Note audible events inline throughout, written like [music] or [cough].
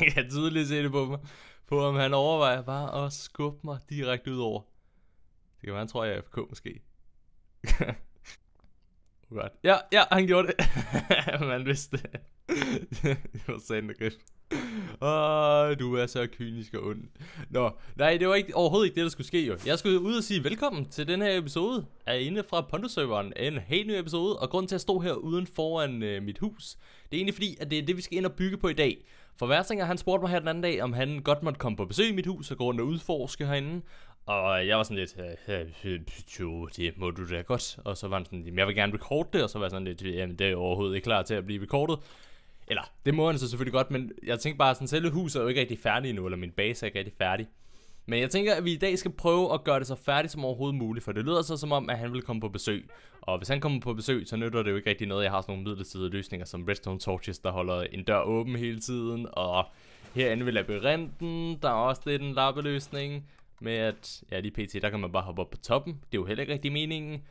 [laughs] jeg kan tydeligt se det på mig, på om han overvejer bare at skubbe mig direkte ud over. Det kan være, han tror, jeg er FK måske. [laughs] godt. Ja, ja, han gjorde det. [laughs] Man vidste det. [laughs] det var sandt grib. Åh, du er så kynisk og ond. Nå, nej, det var ikke, overhovedet ikke det, der skulle ske jo. Jeg skulle ud og sige velkommen til den her episode af Inde fra Pondoserveren. En helt ny episode, og grund til at stå her uden foran øh, mit hus, det er egentlig fordi, at det er det, vi skal ind og bygge på i dag. For Værsinger, han spurgte mig her den anden dag, om han godt måtte komme på besøg i mit hus og gå rundt og udforske herinde. Og jeg var sådan lidt, øh, øh, øh, jo, det må du da godt. Og så var han sådan, jeg vil gerne recorde det, og så var jeg sådan lidt, jamen det er overhovedet ikke klar til at blive recordet. Eller, det må han så selvfølgelig godt, men jeg tænkte bare sådan, selve huset er jo ikke rigtig færdigt nu, eller min base er ikke rigtig færdig. Men jeg tænker, at vi i dag skal prøve at gøre det så færdigt som overhovedet muligt, for det lyder så som om, at han vil komme på besøg. Og hvis han kommer på besøg, så nytter det jo ikke rigtig noget, jeg har sådan nogle midlertidige løsninger som Redstone Torches, der holder en dør åben hele tiden, og herinde ved labyrinten, der er også lidt en lappeløsning med at, ja lige pt, der kan man bare hoppe op på toppen. Det er jo heller ikke rigtig meningen.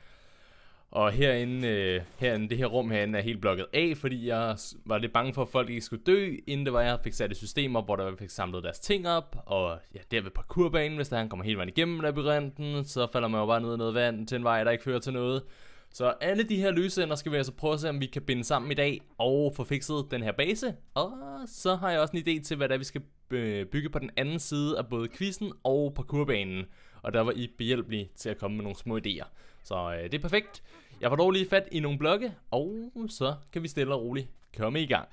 Og herinde, øh, herinde, det her rum herinde er helt blokket af, fordi jeg var lidt bange for, at folk ikke skulle dø, inden det var, jeg fik sat et system op, hvor der fik samlet deres ting op, og ja, der ved parkourbanen, hvis der han kommer hele vejen igennem labyrinten, så falder man jo bare ned i noget vand til en vej, der ikke fører til noget. Så alle de her løsender skal vi altså prøve at se, om vi kan binde sammen i dag og få fikset den her base. Og så har jeg også en idé til, hvad det er, vi skal Øh, bygge på den anden side af både quizzen og parkourbanen, og der var I behjælpelige til at komme med nogle små idéer. Så øh, det er perfekt. Jeg får dog lige fat i nogle blokke, og så kan vi stille og roligt komme i gang.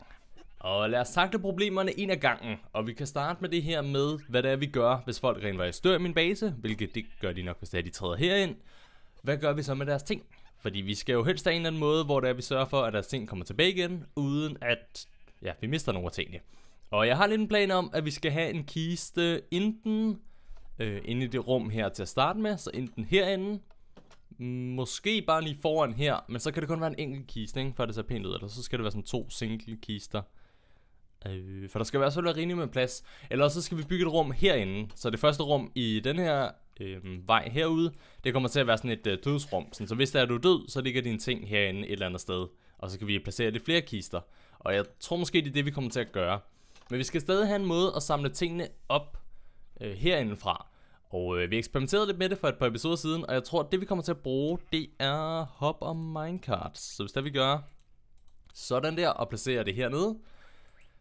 Og lad os takle problemerne en af gangen, og vi kan starte med det her med, hvad det er, vi gør, hvis folk rent faktisk dør min base, hvilket det gør de nok, hvis det er, de træder herind. Hvad gør vi så med deres ting? Fordi vi skal jo helst af en eller anden måde, hvor det er, vi sørger for, at deres ting kommer tilbage igen, uden at ja, vi mister nogle af tingene. Og jeg har lidt en plan om, at vi skal have en kiste enten øh, inde i det rum her til at starte med, så enten herinde, måske bare lige foran her, men så kan det kun være en enkelt kiste, ikke? for det ser pænt ud, eller så skal det være sådan to single kister. Øh, for der skal være selvfølgelig rigeligt med plads. Eller så skal vi bygge et rum herinde. Så det første rum i den her øh, vej herude, det kommer til at være sådan et øh, dødsrum. Sådan, så hvis der er du død, så ligger dine ting herinde et eller andet sted. Og så kan vi placere lidt flere kister. Og jeg tror måske, det er det, vi kommer til at gøre. Men vi skal stadig have en måde at samle tingene op øh, herindefra. Og øh, vi eksperimenterede lidt med det for et par episoder siden, og jeg tror, at det vi kommer til at bruge, det er hop og minecarts. Så hvis det vi gør sådan der, og placerer det hernede,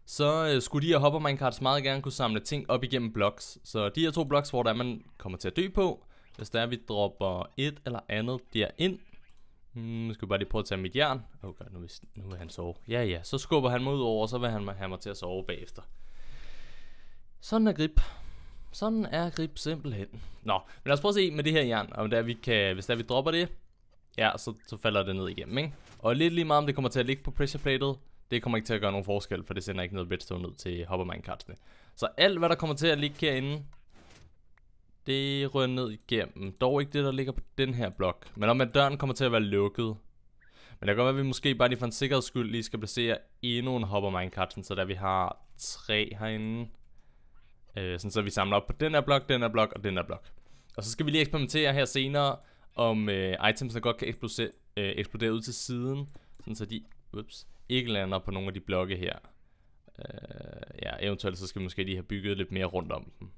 så øh, skulle de her og minecarts meget gerne kunne samle ting op igennem blocks. Så de her to blocks, hvor der er, man kommer til at dø på, hvis der er, vi dropper et eller andet der ind, Hmm, nu skal vi bare lige prøve at tage mit jern. Åh, oh nu, nu vil han sove. Ja, ja, så skubber han mig ud over, og så vil han have mig til at sove bagefter. Sådan er grip. Sådan er grip simpelthen. Nå, men lad os prøve at se med det her jern, om der vi kan, hvis der vi dropper det, ja, så, så falder det ned igennem, ikke? Og lidt lige meget om det kommer til at ligge på pressure det kommer ikke til at gøre nogen forskel, for det sender ikke noget redstone ned til hopperminekartsene. Så alt hvad der kommer til at ligge herinde, det ryger ned igennem. Dog ikke det, der ligger på den her blok. Men om at døren kommer til at være lukket. Men det kan godt være, at vi måske bare lige for en sikkerheds skyld lige skal placere endnu en hopper minecart, så der vi har tre herinde. Øh, sådan så vi samler op på den her blok, den her blok og den her blok. Og så skal vi lige eksperimentere her senere, om øh, der godt kan eksplodere, øh, eksplodere ud til siden, sådan så de ups, ikke lander på nogle af de blokke her. Øh, ja, eventuelt så skal vi måske lige have bygget lidt mere rundt om dem.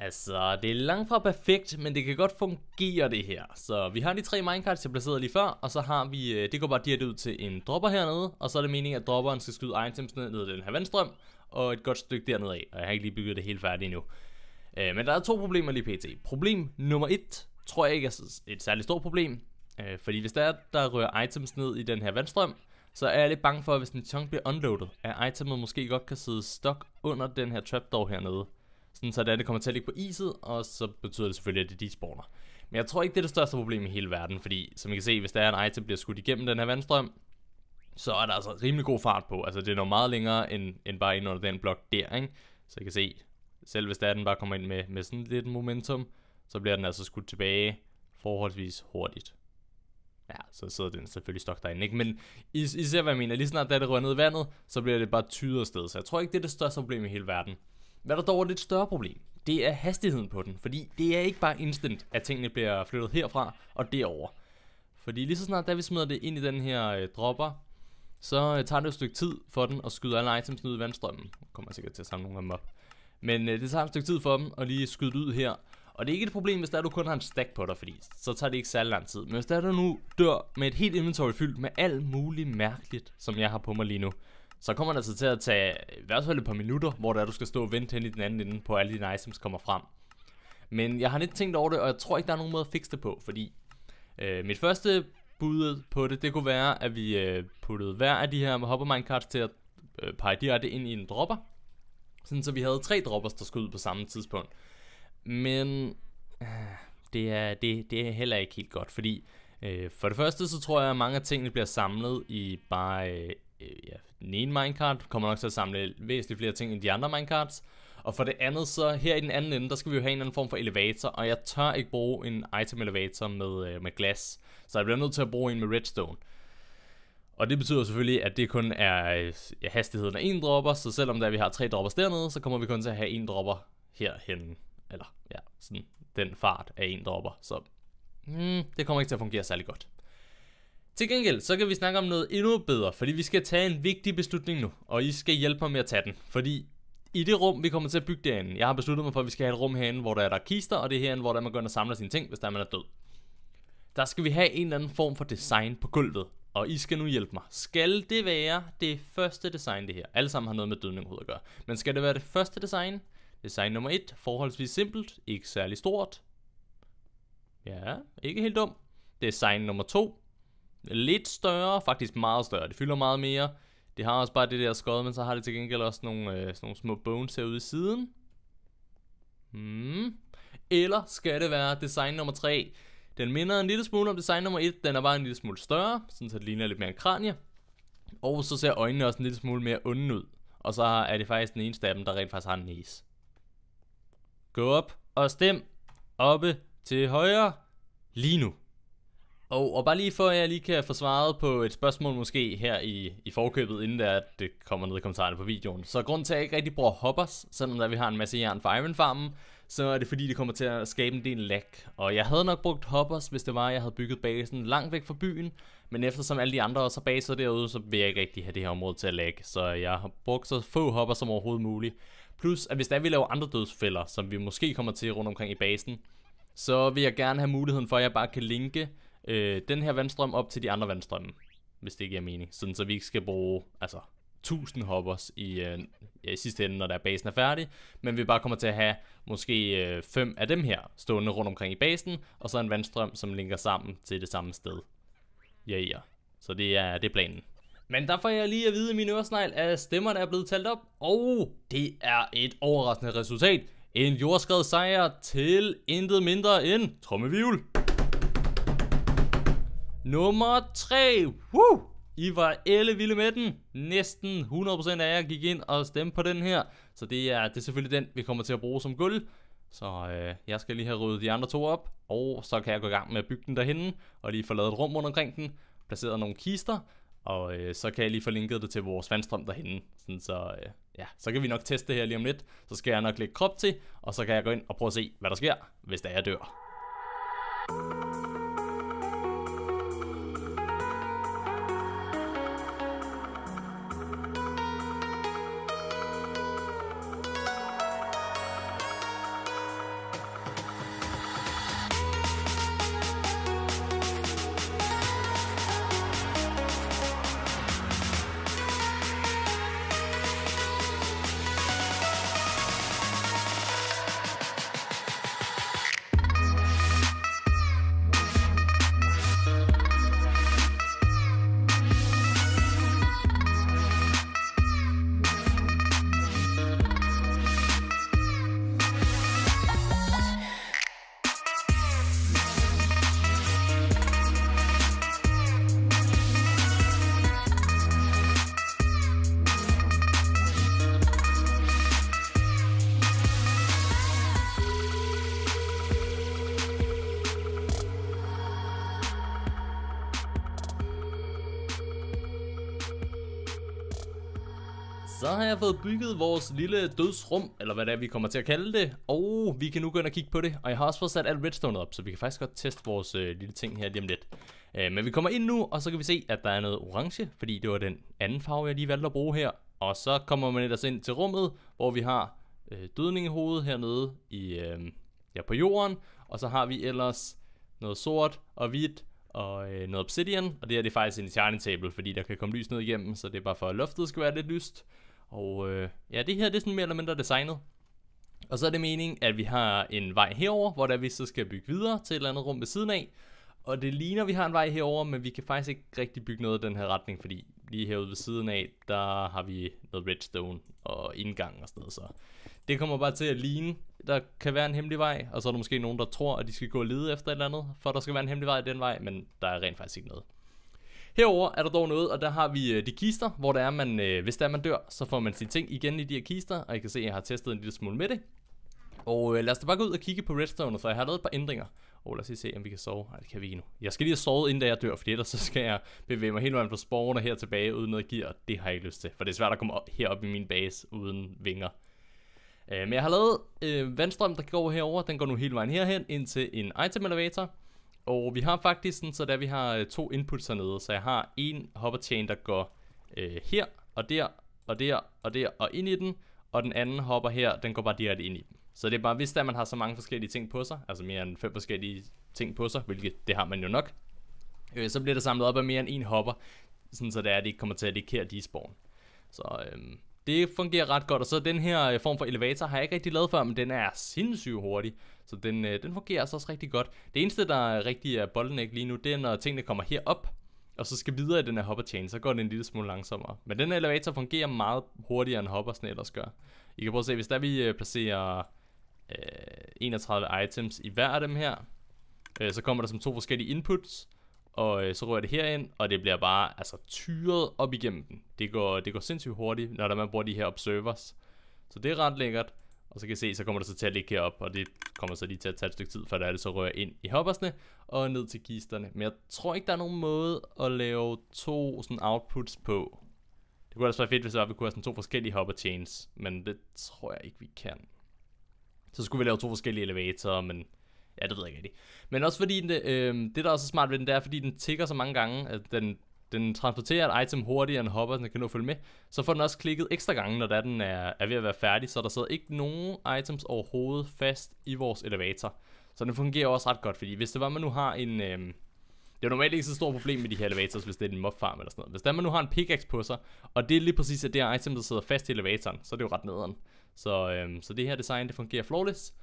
Altså, det er langt fra perfekt, men det kan godt fungere det her. Så vi har de tre minecarts, jeg placerede lige før, og så har vi, øh, det går bare direkte ud til en dropper hernede, og så er det meningen, at dropperen skal skyde items ned, ned i den her vandstrøm, og et godt stykke dernede af, og jeg har ikke lige bygget det helt færdigt endnu. Øh, men der er to problemer lige pt. Problem nummer et, tror jeg ikke er et særligt stort problem, øh, fordi hvis der er, der rører items ned i den her vandstrøm, så er jeg lidt bange for, at hvis en chunk bliver unloadet, at itemet måske godt kan sidde stok under den her trapdoor hernede. Sådan så det kommer til at ligge på iset, og så betyder det selvfølgelig, at det de spawner. Men jeg tror ikke, det er det største problem i hele verden, fordi som I kan se, hvis der er en item, der bliver skudt igennem den her vandstrøm, så er der altså rimelig god fart på. Altså det er noget meget længere end, end bare ind under den blok der, ikke? Så I kan se, selv hvis der den bare kommer ind med, med sådan lidt momentum, så bliver den altså skudt tilbage forholdsvis hurtigt. Ja, så sidder den selvfølgelig stok derinde, ikke? Men I, I ser, hvad jeg mener. Lige snart, da det rører ned i vandet, så bliver det bare tyder sted. Så jeg tror ikke, det er det største problem i hele verden. Hvad der dog er et lidt større problem, det er hastigheden på den, fordi det er ikke bare instant, at tingene bliver flyttet herfra og derover. Fordi lige så snart, da vi smider det ind i den her øh, dropper, så øh, tager det et stykke tid for den at skyde alle items ud i vandstrømmen. Nu kommer jeg sikkert til at samle nogle af dem op. Men øh, det tager et stykke tid for dem at lige skyde ud her. Og det er ikke et problem, hvis der du kun har en stack på dig, fordi så tager det ikke særlig lang tid. Men hvis der du nu dør med et helt inventory fyldt med alt muligt mærkeligt, som jeg har på mig lige nu, så kommer det altså til at tage i hvert fald et par minutter, hvor der du skal stå og vente hen i den anden ende på, alle dine items kommer frem. Men jeg har lidt tænkt over det, og jeg tror ikke, der er nogen måde at fikse det på, fordi øh, mit første bud på det, det kunne være, at vi øh, puttede hver af de her hopper minecarts til at øh, pege direkte ind i en dropper. Sådan så vi havde tre droppers, der skulle ud på samme tidspunkt. Men øh, det, er, det, det er heller ikke helt godt, fordi øh, for det første så tror jeg, at mange af tingene bliver samlet i bare øh, øh, ja, den ene minecart kommer nok til at samle væsentligt flere ting end de andre minecarts. Og for det andet, så her i den anden ende, der skal vi jo have en eller anden form for elevator, og jeg tør ikke bruge en item elevator med, øh, med glas. Så jeg bliver nødt til at bruge en med redstone. Og det betyder selvfølgelig, at det kun er øh, ja, hastigheden af en dropper, så selvom der vi har tre dropper dernede, så kommer vi kun til at have en dropper herhen. Eller ja, sådan den fart af en dropper. Så mm, det kommer ikke til at fungere særlig godt. Til gengæld, så kan vi snakke om noget endnu bedre, fordi vi skal tage en vigtig beslutning nu, og I skal hjælpe mig med at tage den, fordi i det rum, vi kommer til at bygge derinde, jeg har besluttet mig for, at vi skal have et rum herinde, hvor der er der kister, og det er herinde, hvor der man går ind og samler sine ting, hvis der er man er død. Der skal vi have en eller anden form for design på gulvet, og I skal nu hjælpe mig. Skal det være det første design, det her? Alle sammen har noget med dødning at gøre. Men skal det være det første design? Design nummer 1, forholdsvis simpelt, ikke særlig stort. Ja, ikke helt dum. Design nummer 2, lidt større, faktisk meget større. Det fylder meget mere. Det har også bare det der skod, men så har det til gengæld også nogle, øh, sådan nogle små bones herude i siden. Hmm. Eller skal det være design nummer 3? Den minder en lille smule om design nummer 1, den er bare en lille smule større, sådan så det ligner lidt mere en kranie. Og så ser øjnene også en lille smule mere onde ud. Og så er det faktisk den eneste af dem, der rent faktisk har en næse. Gå op og stem oppe til højre lige nu. Og, og bare lige for, at jeg lige kan få svaret på et spørgsmål måske her i, i forkøbet, inden der, det kommer ned i kommentarerne på videoen. Så grund til, at jeg ikke rigtig bruger hoppers, selvom der vi har en masse jern fra Iron Farmen, så er det fordi, det kommer til at skabe en del lag. Og jeg havde nok brugt hoppers, hvis det var, at jeg havde bygget basen langt væk fra byen, men eftersom alle de andre også har baser derude, så vil jeg ikke rigtig have det her område til at lagge. Så jeg har brugt så få hopper som overhovedet muligt. Plus, at hvis der vi laver andre dødsfælder, som vi måske kommer til rundt omkring i basen, så vil jeg gerne have muligheden for, at jeg bare kan linke øh, den her vandstrøm op til de andre vandstrømme, hvis det giver mening. Sådan, så vi ikke skal bruge altså, 1000 hoppers i, øh, ja, i sidste ende, når der basen er færdig, men vi bare kommer til at have måske øh, fem af dem her stående rundt omkring i basen, og så en vandstrøm, som linker sammen til det samme sted. Ja, ja. Så det er, det er planen. Men der får jeg lige at vide i min øresnegl, at stemmerne er blevet talt op, og det er et overraskende resultat. En jordskred sejr til intet mindre end Trommevivl. Nummer 3. Woo! I var alle vilde med den. Næsten 100% af jer gik ind og stemte på den her. Så det er, det er selvfølgelig den, vi kommer til at bruge som guld. Så øh, jeg skal lige have ryddet de andre to op. Og så kan jeg gå i gang med at bygge den derhenne. Og lige få lavet et rum rundt omkring den. Placeret nogle kister. Og øh, så kan jeg lige få linket det til vores vandstrøm derhenne. Sådan så, øh, ja, så kan vi nok teste det her lige om lidt. Så skal jeg nok lægge krop til. Og så kan jeg gå ind og prøve at se, hvad der sker, hvis der er Thank dør. så har jeg fået bygget vores lille dødsrum, eller hvad det er, vi kommer til at kalde det. Og vi kan nu gå ind og kigge på det, og jeg har også fået sat alt redstone op, så vi kan faktisk godt teste vores øh, lille ting her lige om lidt. Øh, men vi kommer ind nu, og så kan vi se, at der er noget orange, fordi det var den anden farve, jeg lige valgte at bruge her. Og så kommer man ellers ind til rummet, hvor vi har øh, dødningehovedet hernede i, øh, ja, på jorden. Og så har vi ellers noget sort og hvidt og øh, noget obsidian, og det her det er faktisk en sharding table, fordi der kan komme lys ned igennem, så det er bare for at loftet skal være lidt lyst. Og øh, ja, det her det er sådan mere eller mindre designet. Og så er det meningen, at vi har en vej herover, hvor der vi så skal bygge videre til et eller andet rum ved siden af. Og det ligner, at vi har en vej herover, men vi kan faktisk ikke rigtig bygge noget i den her retning, fordi lige herude ved siden af, der har vi noget redstone og indgang og sådan noget, så det kommer bare til at ligne. Der kan være en hemmelig vej, og så er der måske nogen, der tror, at de skal gå og lede efter et eller andet, for der skal være en hemmelig vej den vej, men der er rent faktisk ikke noget. Herover er der dog noget, og der har vi øh, de kister, hvor der er, man, øh, hvis der er, man dør, så får man sine ting igen i de her kister, og I kan se, at jeg har testet en lille smule med det. Og øh, lad os da bare gå ud og kigge på redstone, for jeg har lavet et par ændringer. Og lad os lige se, om vi kan sove. Nej, det kan vi ikke nu. Jeg skal lige have sovet, inden jeg dør, for ellers så skal jeg bevæge mig hele vejen fra spawner her tilbage uden noget gear. Det har jeg ikke lyst til, for det er svært at komme op, herop i min base uden vinger. Øh, men jeg har lavet øh, vandstrøm, der går herover. Den går nu hele vejen herhen ind til en item elevator. Og vi har faktisk sådan, så der vi har øh, to inputs hernede, så jeg har en hopper chain, der går øh, her, og der, og der, og der, og ind i den, og den anden hopper her, den går bare direkte ind i den. Så det er bare, hvis der man har så mange forskellige ting på sig, altså mere end fem forskellige ting på sig, hvilket det har man jo nok, øh, så bliver der samlet op af mere end en hopper, sådan så det er, at det ikke kommer til at dekere de spawn. Så øh, det fungerer ret godt, og så den her øh, form for elevator har jeg ikke rigtig lavet før, men den er sindssygt hurtig. Så den, øh, den fungerer altså også rigtig godt. Det eneste, der er rigtig er bottleneck lige nu, det er, når tingene kommer herop, og så skal videre i den her hopper chain, så går den en lille smule langsommere. Men den elevator fungerer meget hurtigere, end hoppersen ellers gør. I kan prøve at se, hvis der vi øh, placerer øh, 31 items i hver af dem her, øh, så kommer der som to forskellige inputs, og øh, så rører det herind, og det bliver bare altså tyret op igennem den. Det går, det går sindssygt hurtigt, når der man bruger de her observers. Så det er ret lækkert. Og så kan I se, så kommer det så til at ligge herop, og det kommer så lige til at tage et stykke tid, før det er det så rører ind i hoppersne og ned til kisterne. Men jeg tror ikke, der er nogen måde at lave to sådan outputs på. Det kunne altså være fedt, hvis det var, vi kunne have sådan to forskellige hopper chains, men det tror jeg ikke, vi kan. Så skulle vi lave to forskellige elevatorer, men ja, det ved jeg ikke rigtigt. Men også fordi, den, øh, det der er så smart ved den, det er, fordi den tigger så mange gange, at den den transporterer et item hurtigere end hopper, den kan nå følge med. Så får den også klikket ekstra gange, når den er, er ved at være færdig, så der sidder ikke nogen items overhovedet fast i vores elevator. Så den fungerer også ret godt, fordi hvis det var, man nu har en... Øhm, det er jo normalt ikke så stort problem med de her elevators, hvis det er en mobfarm eller sådan noget. Hvis der man nu har en pickaxe på sig, og det er lige præcis at det her item, der sidder fast i elevatoren, så er det jo ret nederen. Så, øhm, så det her design, det fungerer flawless.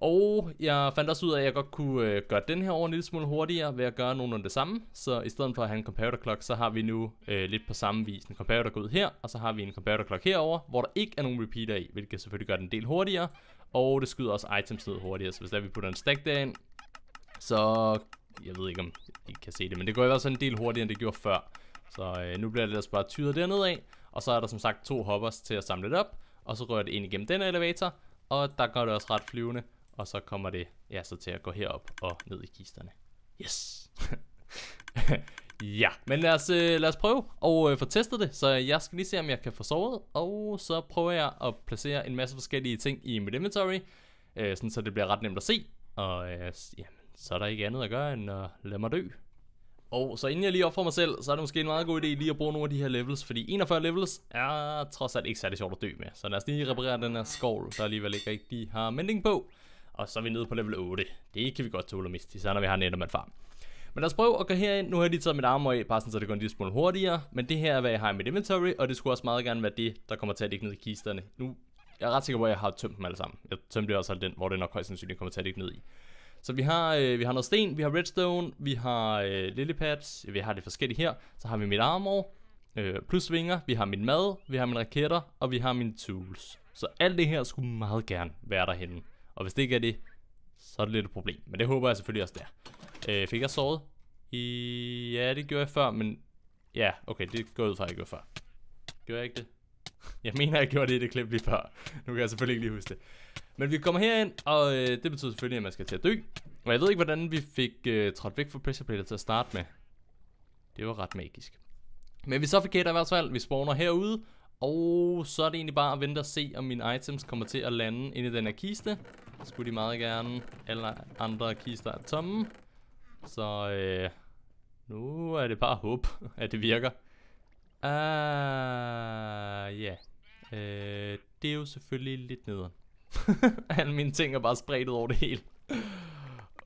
Og jeg fandt også ud af, at jeg godt kunne øh, gøre den her over en lille smule hurtigere ved at gøre nogenlunde det samme. Så i stedet for at have en comparator clock, så har vi nu øh, lidt på samme vis en comparator gået her, og så har vi en comparator clock herover, hvor der ikke er nogen repeater i, hvilket selvfølgelig gør den en del hurtigere. Og det skyder også items ned hurtigere, så hvis der vi putter en stack derind, så jeg ved ikke om I kan se det, men det går i hvert fald en del hurtigere, end det gjorde før. Så øh, nu bliver det altså bare tyret dernede af, og så er der som sagt to hoppers til at samle det op, og så rører det ind igennem den elevator, og der går det også ret flyvende og så kommer det ja, så til at gå herop og ned i kisterne. Yes! [laughs] ja, men lad os, øh, lad os prøve og øh, få testet det, så jeg skal lige se, om jeg kan få sovet, og så prøver jeg at placere en masse forskellige ting i mit inventory, øh, sådan, så det bliver ret nemt at se, og øh, jamen, så er der ikke andet at gøre end at lade mig dø. Og så inden jeg lige op for mig selv, så er det måske en meget god idé lige at bruge nogle af de her levels, fordi 41 levels er trods alt ikke særlig sjovt at dø med. Så lad os lige reparere den her skål, der alligevel ikke rigtig har mending på. Og så er vi nede på level 8. Det kan vi godt tåle at miste, især når vi har en enderman farm. Men lad os prøve at gå herind. Nu har jeg lige taget mit armor af, bare sådan, så det går en lille smule hurtigere. Men det her er, hvad jeg har i mit inventory, og det skulle også meget gerne være det, der kommer til at ligge ned i kisterne. Nu jeg er ret sikker på, at jeg har tømt dem alle sammen. Jeg tømte også den, hvor det nok højst sandsynligt kommer til at ligge ned i. Så vi har, øh, vi har noget sten, vi har redstone, vi har øh, lillipads, vi har det forskellige her. Så har vi mit armor, øh, plus vinger, vi har min mad, vi har mine raketter, og vi har mine tools. Så alt det her skulle meget gerne være derhenne. Og hvis det ikke er det, så er det lidt et problem. Men det håber jeg selvfølgelig også der. Øh, fik jeg såret? I... Ja, det gjorde jeg før, men... Ja, okay, det går ud fra, at jeg gjorde før. Gjorde jeg ikke det? Jeg mener, jeg gjorde det i det klip lige før. Nu kan jeg selvfølgelig ikke lige huske det. Men vi kommer herind, og øh, det betyder selvfølgelig, at man skal til at dø. Og jeg ved ikke, hvordan vi fik øh, trådt væk fra pressure plater til at starte med. Det var ret magisk. Men vi så forkert i hvert fald, vi spawner herude, og så er det egentlig bare at vente og se, om mine items kommer til at lande inde i den her kiste. Skulle de meget gerne. Alle andre kister er tomme. Så øh, nu er det bare håb, [laughs] at det virker. Ah, uh, Yeah. uh, det er jo selvfølgelig lidt nede. [laughs] Alle mine ting er bare spredt over det hele.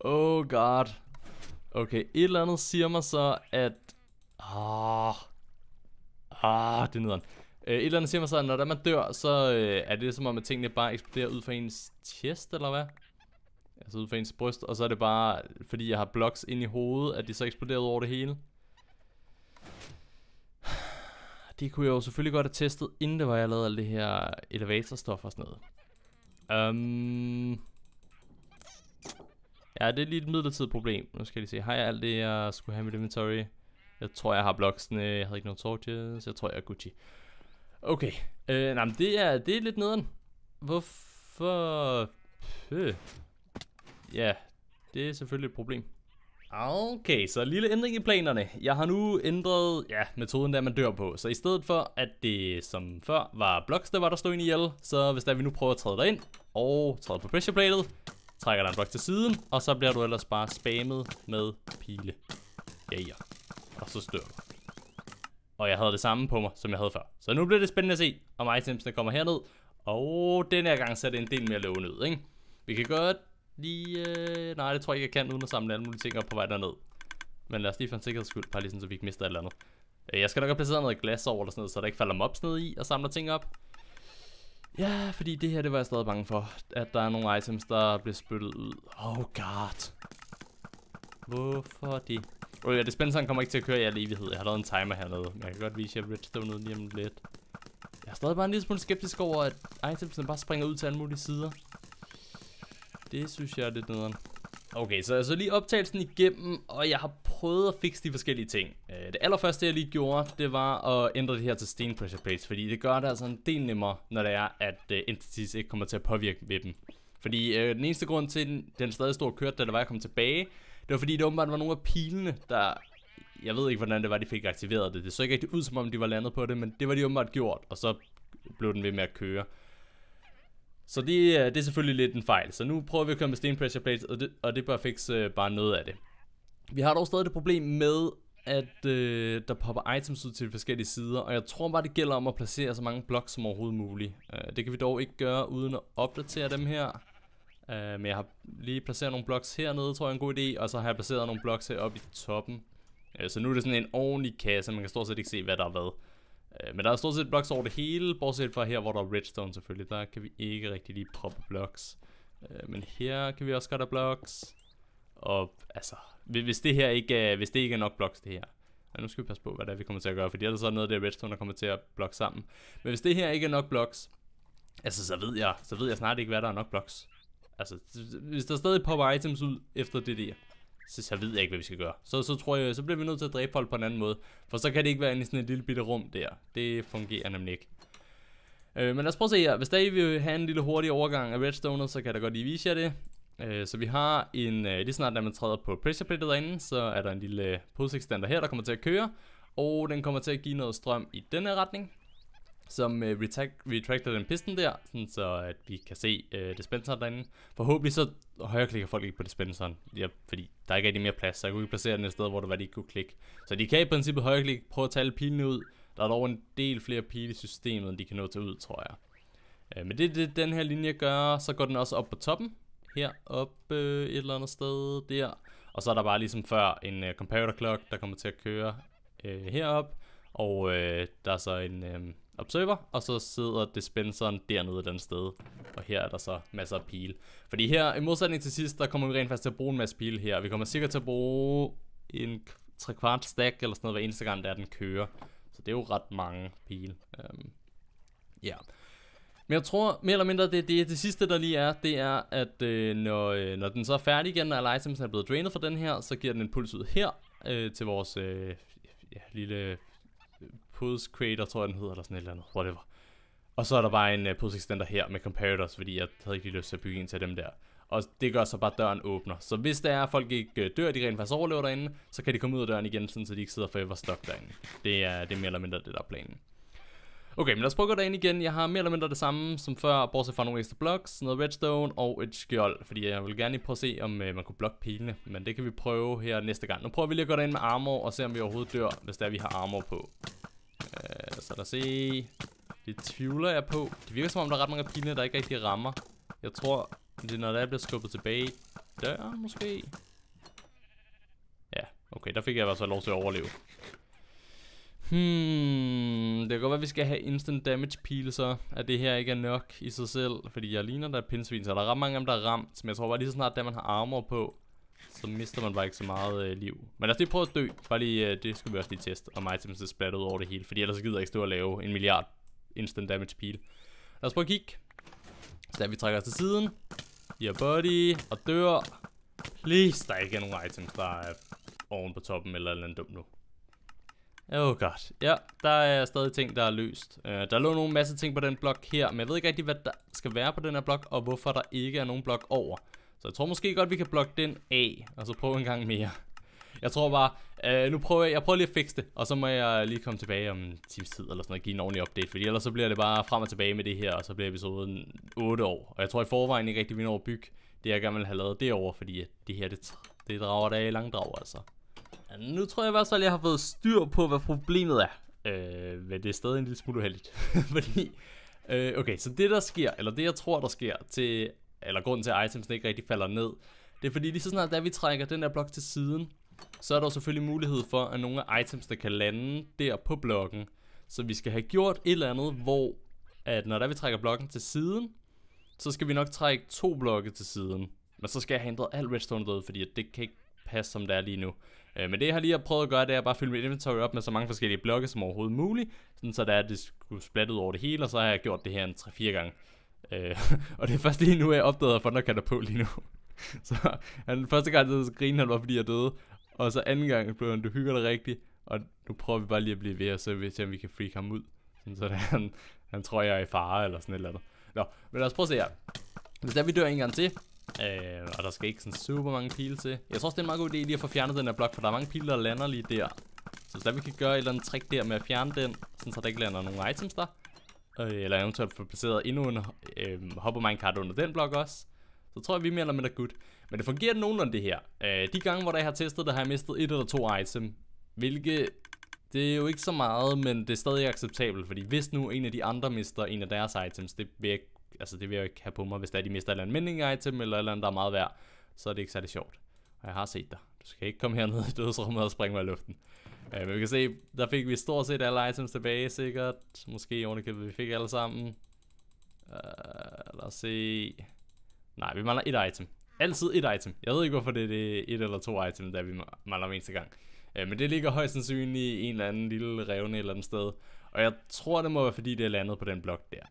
Oh god. Okay, et eller andet siger mig så, at... Ah, oh. ah det er nederen. Øh, et eller andet siger mig så, at når man dør, så øh, er det som om, at tingene bare eksploderer ud fra ens chest, eller hvad? Altså ud fra ens bryst, og så er det bare, fordi jeg har blocks ind i hovedet, at de så eksploderer over det hele. Det kunne jeg jo selvfølgelig godt have testet, inden det var, jeg lavede alt det her elevatorstof og sådan noget. Um, ja, det er lige et midlertidigt problem. Nu skal jeg lige se, har jeg alt det, jeg skulle have i mit inventory? Jeg tror, jeg har bloksene, jeg havde ikke nogen torches, jeg tror, jeg er Gucci. Okay. Øh, nej, men det er, det er lidt nederen. Hvorfor... Øh. Ja, det er selvfølgelig et problem. Okay, så lille ændring i planerne. Jeg har nu ændret ja, metoden, der man dør på. Så i stedet for, at det som før var bloks, der var der stod ind i ihjel, så hvis der vi nu prøver at træde dig ind og træde på pressureplatet, trækker der en blok til siden, og så bliver du ellers bare spammet med pile. Ja, ja. Og så stør du og jeg havde det samme på mig, som jeg havde før. Så nu bliver det spændende at se, om itemsene kommer herned, og den her gang ser det en del mere lovende ud, ikke? Vi kan godt lige... Øh, nej, det tror jeg ikke, jeg kan, uden at samle alle mulige ting op på vej derned. Men lad os lige for en sikkerheds skyld, bare lige sådan, så vi ikke mister et eller andet. Øh, jeg skal nok have placeret noget glas over, eller sådan noget, så der ikke falder mobs ned i og samler ting op. Ja, fordi det her, det var jeg stadig bange for. At der er nogle items, der bliver spyttet ud. Oh god. Hvorfor det? Okay, dispenseren kommer ikke til at køre i al evighed. Jeg har lavet en timer hernede, men jeg kan godt vise jer redstone ud lige om lidt. Jeg er stadig bare en lille smule skeptisk over, at itemsene bare springer ud til alle mulige sider. Det synes jeg er lidt nederen. Okay, så jeg så lige optagelsen igennem, og jeg har prøvet at fikse de forskellige ting. Øh, det allerførste, jeg lige gjorde, det var at ændre det her til Steam Pressure Plates, fordi det gør det altså en del nemmere, når det er, at øh, entities ikke kommer til at påvirke ved dem. Fordi øh, den eneste grund til, at den stadig stod kørt, da det var, jeg kom tilbage, det var fordi, det åbenbart var nogle af pilene, der... Jeg ved ikke, hvordan det var, de fik aktiveret det. Det så ikke rigtig ud, som om de var landet på det, men det var de åbenbart gjort, og så blev den ved med at køre. Så det, øh, det er selvfølgelig lidt en fejl. Så nu prøver vi at køre med Steam Pressure Plates, og det, og det bør fikse øh, bare noget af det. Vi har dog stadig det problem med, at øh, der popper items ud til forskellige sider, og jeg tror bare, det gælder om at placere så mange blocks som overhovedet muligt. Øh, det kan vi dog ikke gøre uden at opdatere dem her. Uh, men jeg har lige placeret nogle blocks hernede, tror jeg er en god idé. Og så har jeg placeret nogle blocks heroppe i toppen. Uh, så nu er det sådan en ordentlig kasse, man kan stort set ikke se, hvad der er hvad. Uh, men der er stort set blocks over det hele, bortset fra her, hvor der er redstone selvfølgelig. Der kan vi ikke rigtig lige proppe blocks. Uh, men her kan vi også godt have blocks. Og altså, hvis det her ikke, er, hvis det ikke er nok blocks, det her. Ja, nu skal vi passe på, hvad det er, vi kommer til at gøre, for det er så noget af det redstone, der kommer til at blokke sammen. Men hvis det her ikke er nok blocks, altså så ved jeg, så ved jeg snart ikke, hvad der er nok blocks. Altså, hvis der stadig popper items ud efter det der, så, så ved jeg ikke, hvad vi skal gøre. Så, så tror jeg, så bliver vi nødt til at dræbe folk på en anden måde. For så kan det ikke være i sådan et lille bitte rum der. Det fungerer nemlig ikke. Øh, men lad os prøve at se her. Hvis der I vil have en lille hurtig overgang af redstone, så kan der godt lige vise jer det. Øh, så vi har en, øh, lige snart når man træder på pressure plate derinde, så er der en lille øh, podsekstander her, der kommer til at køre. Og den kommer til at give noget strøm i denne retning som øh, retract, retrakter den pisten der, sådan så at vi kan se øh, dispenseren derinde. Forhåbentlig så højreklikker folk ikke på dispenseren, ja, fordi der er ikke rigtig mere plads, så jeg kunne ikke placere den et sted, hvor der var, de ikke kunne klikke. Så de kan i princippet højreklikke, prøve at tage alle pilene ud. Der er dog en del flere pile i systemet, end de kan nå til ud, tror jeg. Øh, men det er det, den her linje gør, så går den også op på toppen, her op øh, et eller andet sted der. Og så er der bare ligesom før en øh, comparator clock, der kommer til at køre øh, herop. Og øh, der er så en... Øh, observer, og så sidder dispenseren dernede et andet sted. Og her er der så masser af pile. Fordi her, i modsætning til sidst, der kommer vi rent faktisk til at bruge en masse pile her. Vi kommer sikkert til at bruge en trekvart stack eller sådan noget, hver eneste gang, der den kører. Så det er jo ret mange pile. Øhm, ja. Yeah. Men jeg tror mere eller mindre, det, det, det sidste der lige er, det er, at øh, når, øh, når den så er færdig igen, når alle er blevet drænet fra den her, så giver den en puls ud her øh, til vores øh, ja, lille Pose Creator, tror jeg den hedder, eller sådan et eller andet, whatever. Og så er der bare en uh, øh, Pose Extender her med Comparators, fordi jeg havde ikke lige lyst til at bygge en til dem der. Og det gør så bare, at døren åbner. Så hvis der er, at folk ikke øh, dør, de rent faktisk overlever derinde, så kan de komme ud af døren igen, sådan, så de ikke sidder forever stuck derinde. Det er, det er mere eller mindre det, der er planen. Okay, men lad os prøve at gå derind igen. Jeg har mere eller mindre det samme som før, bortset fra nogle ekstra blocks, noget redstone og et skjold. Fordi jeg vil gerne lige prøve at se, om øh, man kunne blokke pilene, men det kan vi prøve her næste gang. Nu prøver vi lige at gå derind med armor og se, om vi overhovedet dør, hvis der vi har armor på. Øh, så lad os se. Det tvivler jeg på. Det virker som om, der er ret mange af pilene, der ikke rigtig rammer. Jeg tror, det er når der bliver skubbet tilbage der måske. Ja, okay, der fik jeg altså lov til at overleve. Hmm, det kan godt være, at vi skal have instant damage pile så, at det her ikke er nok i sig selv, fordi jeg ligner der er pindsvin, så der er ret mange af dem, der er ramt, men jeg tror bare lige så snart, at man har armor på, så mister man bare ikke så meget øh, liv. Men lad os lige prøve at dø. Bare lige, øh, det skulle vi også lige teste, om items er splattet over det hele. Fordi ellers gider jeg ikke stå og lave en milliard instant damage pil. Lad os prøve at kigge. Så vi trækker os til siden. Giver buddy. og dør. Please, der er ikke nogen items, der er oven på toppen eller andet dumt nu. Oh god. Ja, der er stadig ting, der er løst. Uh, der lå nogle masse ting på den blok her, men jeg ved ikke rigtig, hvad der skal være på den her blok, og hvorfor der ikke er nogen blok over. Så jeg tror måske godt, vi kan blokke den af, og så prøve en gang mere. Jeg tror bare, øh, nu prøver jeg, jeg prøver lige at fikse det, og så må jeg lige komme tilbage om en times tid eller sådan noget, og give en ordentlig update, fordi ellers så bliver det bare frem og tilbage med det her, og så bliver episoden 8 år. Og jeg tror i forvejen ikke rigtig, vi når at bygge det, jeg gerne vil have lavet derover, fordi det her, det, det drager der i langdrag, altså. Ja, nu tror jeg i hvert fald, at jeg har fået styr på, hvad problemet er. Øh, men det er stadig en lille smule uheldigt, [laughs] fordi... Øh, okay, så det der sker, eller det jeg tror der sker til eller grunden til, at itemsene ikke rigtig falder ned, det er fordi lige så snart, da vi trækker den der blok til siden, så er der selvfølgelig mulighed for, at nogle af der kan lande der på blokken. Så vi skal have gjort et eller andet, hvor at når der vi trækker blokken til siden, så skal vi nok trække to blokke til siden. Men så skal jeg have ændret alt redstone død, fordi det kan ikke passe, som det er lige nu. Øh, men det jeg har lige prøvet at gøre, det er bare at fylde mit inventory op med så mange forskellige blokke som overhovedet muligt, sådan så det er, at det skulle ud over det hele, og så har jeg gjort det her en 3-4 gange. Øh, [laughs] og det er først lige nu, jeg opdagede, at Thundercat er på lige nu. [laughs] så han, første gang, så grinede han var, fordi jeg døde. Og så anden gang blev han, du hygger dig rigtigt. Og nu prøver vi bare lige at blive ved, og så vi se, om vi kan freak ham ud. Sådan, så det, han, han tror, jeg er i fare, eller sådan et eller andet. Nå, men lad os prøve at se her. Hvis der vi dør en gang til, øh, og der skal ikke sådan super mange pile til. Jeg tror også, det er en meget god idé lige at få fjernet den her blok, for der er mange pile, der lander lige der. Så hvis der vi kan gøre et eller andet trick der med at fjerne den, sådan, så der ikke lander nogen items der, Øh, eller eventuelt få placeret endnu en øh, hopper minecart under den blok også, så tror jeg, vi er mere eller godt. Men det fungerer nogenlunde det her. Øh, de gange, hvor jeg har testet det, har jeg mistet et eller to item, hvilket det er jo ikke så meget, men det er stadig acceptabelt, fordi hvis nu en af de andre mister en af deres items, det vil jeg, altså det vil jeg ikke have på mig, hvis der de mister et eller andet item, eller et eller andet, der er meget værd, så er det ikke særlig sjovt. Og jeg har set dig. Du skal ikke komme herned i dødsrummet og springe mig i luften. Ja, men vi kan se, der fik vi stort set alle items tilbage sikkert. Måske ordentligt, vi fik alle sammen. Uh, lad os se. Nej, vi mangler et item. Altid et item. Jeg ved ikke, hvorfor det er det et eller to item, der vi mangler eneste gang. Uh, men det ligger højst sandsynligt i en eller anden lille revne eller andet sted. Og jeg tror, det må være, fordi det er landet på den blok der.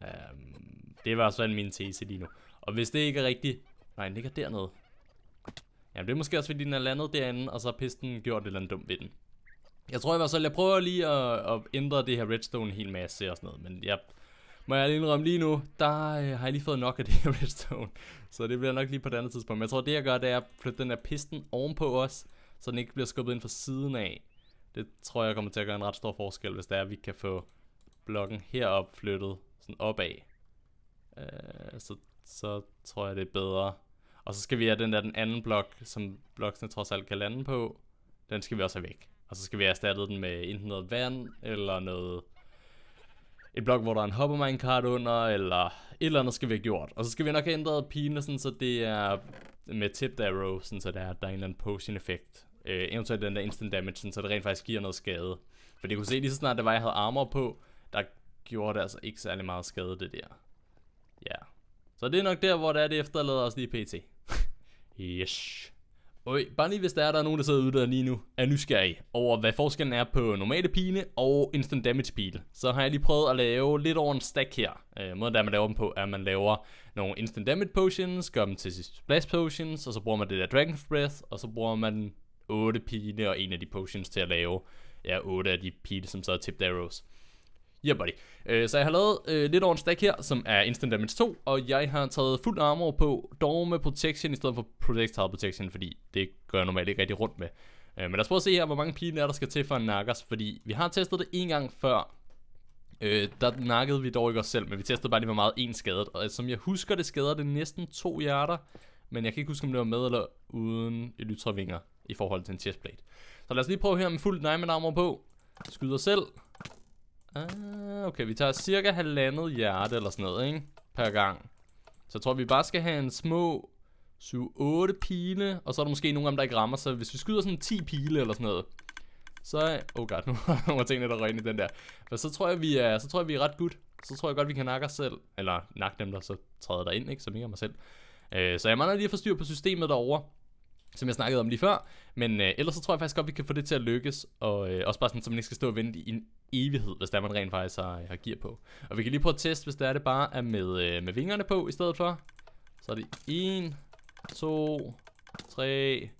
Uh, det var sådan min tese lige nu. Og hvis det ikke er rigtigt... Nej, den ligger dernede. Ja, det er måske også fordi den er landet derinde, og så har pisten gjort et eller andet dumt ved den. Jeg tror i hvert fald, jeg prøver lige at, at ændre det her redstone helt masse og sådan noget, men jeg må jeg indrømme lige nu, der øh, har jeg lige fået nok af det her [laughs] redstone. Så det bliver nok lige på et andet tidspunkt. Men jeg tror, det jeg gør, det er at flytte den her pisten ovenpå os, så den ikke bliver skubbet ind fra siden af. Det tror jeg kommer til at gøre en ret stor forskel, hvis det er, at vi kan få blokken heroppe flyttet sådan opad. Øh, så, så tror jeg, det er bedre og så skal vi have den der den anden blok, som bloksene trods alt kan lande på. Den skal vi også have væk. Og så skal vi erstatte den med enten noget vand, eller noget... Et blok, hvor der er en hopper minecart under, eller et eller andet skal vi have gjort. Og så skal vi nok have ændret pilene, sådan, så det er med tipped arrow, sådan, så det er, der er en eller anden potion effekt. Øh, eventuelt den der instant damage, sådan, så det rent faktisk giver noget skade. For det kunne se lige så snart, det var, jeg havde armor på, der gjorde det altså ikke særlig meget skade, det der. Ja. Så det er nok der, hvor det er, det efterlader os lige pt. Yes. Oi, bare lige hvis der er, der er nogen, der sidder ude der lige nu, er nysgerrig over, hvad forskellen er på normale pile og instant damage pile. Så har jeg lige prøvet at lave lidt over en stack her. Øh, måden, der man laver dem på, er, at man laver nogle instant damage potions, gør dem til splash potions, og så bruger man det der dragon breath, og så bruger man 8 pile og en af de potions til at lave ja, 8 af de pile, som så er tipped arrows. Yeah buddy. Øh, så jeg har lavet øh, lidt over en stack her, som er Instant Damage 2, og jeg har taget fuld armor på, dog med Protection i stedet for Projectile Protection, fordi det gør jeg normalt ikke rigtig rundt med. Øh, men lad os prøve at se her, hvor mange pile er, der skal til for en nakkers, fordi vi har testet det en gang før, Øh, der nakkede vi dog ikke os selv, men vi testede bare lige, hvor meget en skadet. Og som jeg husker det, skader det næsten to hjerter. Men jeg kan ikke huske, om det var med eller uden elytravinger i forhold til en chestplate. Så lad os lige prøve her med fuld diamond armor på. Skyder selv. Ah, okay, vi tager cirka halvandet hjerte eller sådan noget, ikke? Per gang. Så jeg tror, vi bare skal have en små 7-8 pile, og så er der måske nogle af dem, der ikke rammer, så hvis vi skyder sådan 10 pile eller sådan noget, så... Oh god, nu var tingene, der røg i den der. Men så tror jeg, vi er, så tror jeg, vi er ret godt. Så tror jeg godt, vi kan nakke os selv. Eller nakke dem, der så træder der ind, ikke? Så mere mig selv. Øh, så jeg mangler lige at få styr på systemet derovre som jeg snakkede om lige før. Men øh, ellers så tror jeg faktisk godt, vi kan få det til at lykkes. Og øh, også bare sådan, så man ikke skal stå og vente i en evighed, hvis der man rent faktisk har, har gear på. Og vi kan lige prøve at teste, hvis der er det bare er med, øh, med vingerne på i stedet for. Så er det 1, 2, 3,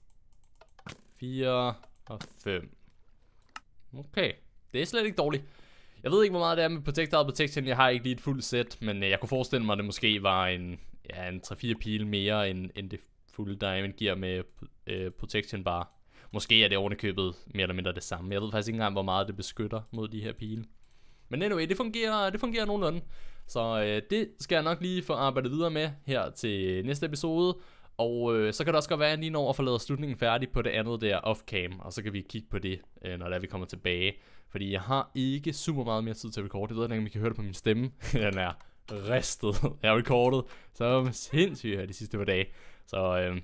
4 og 5. Okay, det er slet ikke dårligt. Jeg ved ikke, hvor meget det er med Protector Protection. Jeg har ikke lige et fuldt sæt, men øh, jeg kunne forestille mig, at det måske var en, ja, en 3-4 pile mere, end, end det fulde Diamond Gear med øh, Protection bare. Måske er det ovenikøbet mere eller mindre det samme. Jeg ved faktisk ikke engang, hvor meget det beskytter mod de her pile. Men anyway, det fungerer, det fungerer nogenlunde. Så øh, det skal jeg nok lige få arbejdet videre med her til næste episode. Og øh, så kan det også godt være, at jeg lige når at få lavet slutningen færdig på det andet der off-cam, og så kan vi kigge på det, øh, når det er, vi kommer tilbage. Fordi jeg har ikke super meget mere tid til at recorde. Det ved jeg ikke, om I kan høre det på min stemme. [laughs] Den er ristet. Jeg har recordet så sindssygt her de sidste par dage. Så øh,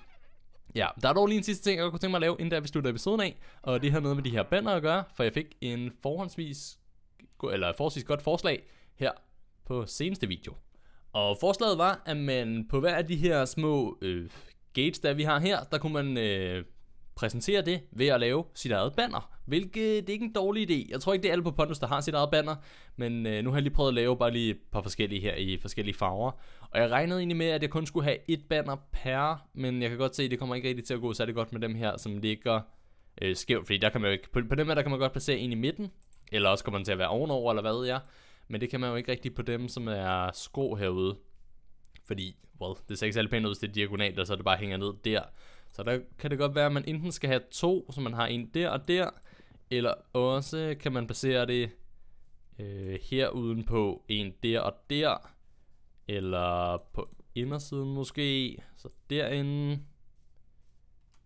Ja, der er dog lige en sidste ting, jeg kunne tænke mig at lave, inden vi slutter episoden af, og det har noget med de her bander at gøre, for jeg fik en forhåndsvis, eller forholdsvis godt forslag her på seneste video. Og forslaget var, at man på hver af de her små øh, gates, der vi har her, der kunne man øh, præsentere det ved at lave sit eget banner. Hvilket det er ikke en dårlig idé. Jeg tror ikke, det er alle på Pondus, der har sit eget banner. Men øh, nu har jeg lige prøvet at lave bare lige et par forskellige her i forskellige farver. Og jeg regnede egentlig med, at jeg kun skulle have et banner per. Men jeg kan godt se, at det kommer ikke rigtig til at gå særlig godt med dem her, som ligger øh, skævt. Fordi der kan man jo ikke, på, på dem her, der kan man godt placere en i midten. Eller også kommer den til at være ovenover, eller hvad ved jeg. Men det kan man jo ikke rigtig på dem, som er skrå herude. Fordi, well, det ser ikke særlig pænt ud, hvis det er diagonalt, og så det bare hænger ned der. Så der kan det godt være, at man enten skal have to, så man har en der og der, eller også kan man placere det øh, her uden på en der og der, eller på indersiden måske, så derinde.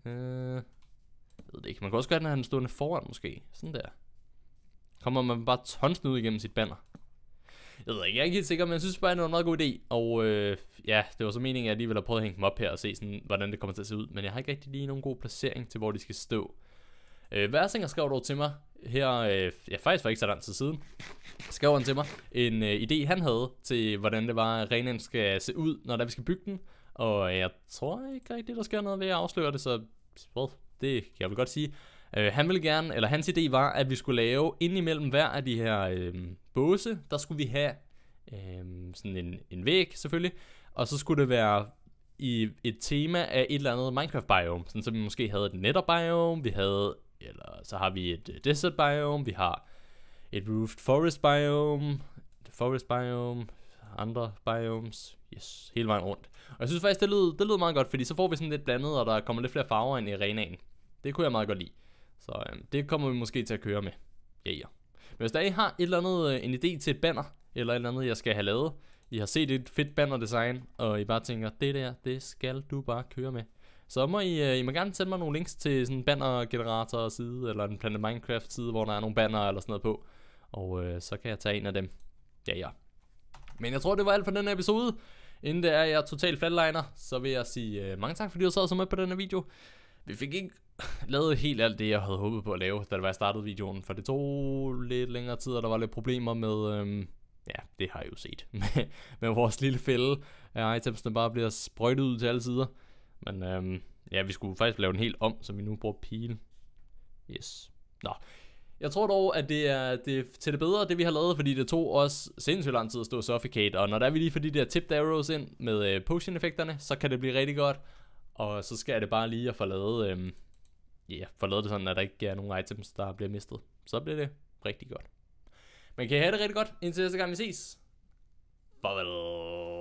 Øh, jeg ved det ikke, man kan også gøre den her stående foran måske, sådan der. Kommer man bare tonsen ud igennem sit banner. Jeg ved ikke, jeg er ikke helt sikker, men jeg synes bare, det var en meget god idé. Og øh, ja, det var så meningen, at jeg alligevel har prøvet at hænge dem op her og se, sådan, hvordan det kommer til at se ud. Men jeg har ikke rigtig lige nogen god placering til, hvor de skal stå. Øh, Værsinger skrev dog til mig her, øh, ja faktisk for ikke så lang tid siden, skrev han til mig en øh, idé, han havde til, hvordan det var, at skal se ud, når der vi skal bygge den. Og jeg tror ikke rigtig, der sker noget ved at afsløre det, så well, det kan jeg vel godt sige. Øh, han ville gerne, eller hans idé var, at vi skulle lave ind imellem hver af de her øh, båse, der skulle vi have øh, sådan en, en væg selvfølgelig, og så skulle det være i et tema af et eller andet Minecraft-biome. Sådan, så vi måske havde et Nether-biome, vi havde, eller så har vi et øh, Desert-biome, vi har et Roofed Forest-biome, Forest-biome, andre biomes, yes, hele vejen rundt. Og jeg synes faktisk, det lyder, det lyder meget godt, fordi så får vi sådan lidt blandet, og der kommer lidt flere farver ind i arenaen. Det kunne jeg meget godt lide. Så øh, det kommer vi måske til at køre med. Ja, yeah, ja. Yeah. Men hvis der I har et eller andet, øh, en idé til et banner, eller et eller andet, jeg skal have lavet, I har set et fedt bannerdesign, og I bare tænker, det der, det skal du bare køre med, så må I, øh, I må gerne sende mig nogle links til sådan en bannergenerator side, eller en Planet Minecraft side, hvor der er nogle banner eller sådan noget på. Og øh, så kan jeg tage en af dem. Ja, ja. Men jeg tror, det var alt for den episode. Inden det er, jeg er totalt flatliner, så vil jeg sige øh, mange tak, fordi du sad så med på den her video. Vi fik ikke [coughs] lavede helt alt det, jeg havde håbet på at lave, da det var, jeg startede videoen, for det tog lidt længere tid, og der var lidt problemer med, øhm, ja, det har jeg jo set, [laughs] med vores lille fælde af items, der bare bliver sprøjtet ud til alle sider. Men øhm, ja, vi skulle faktisk lave den helt om, så vi nu bruger pile. Yes. Nå. Jeg tror dog, at det er, det er til det bedre, det vi har lavet, fordi det tog os sindssygt lang tid at stå suffocate, og når der er vi lige får de der tipped arrows ind med øh, potion-effekterne, så kan det blive rigtig godt, og så skal det bare lige at få lavet... Øh, ja, får lavet det sådan, at der ikke er nogen items, der bliver mistet. Så bliver det rigtig godt. Men kan I have det rigtig godt, indtil næste gang vi ses. Farvel.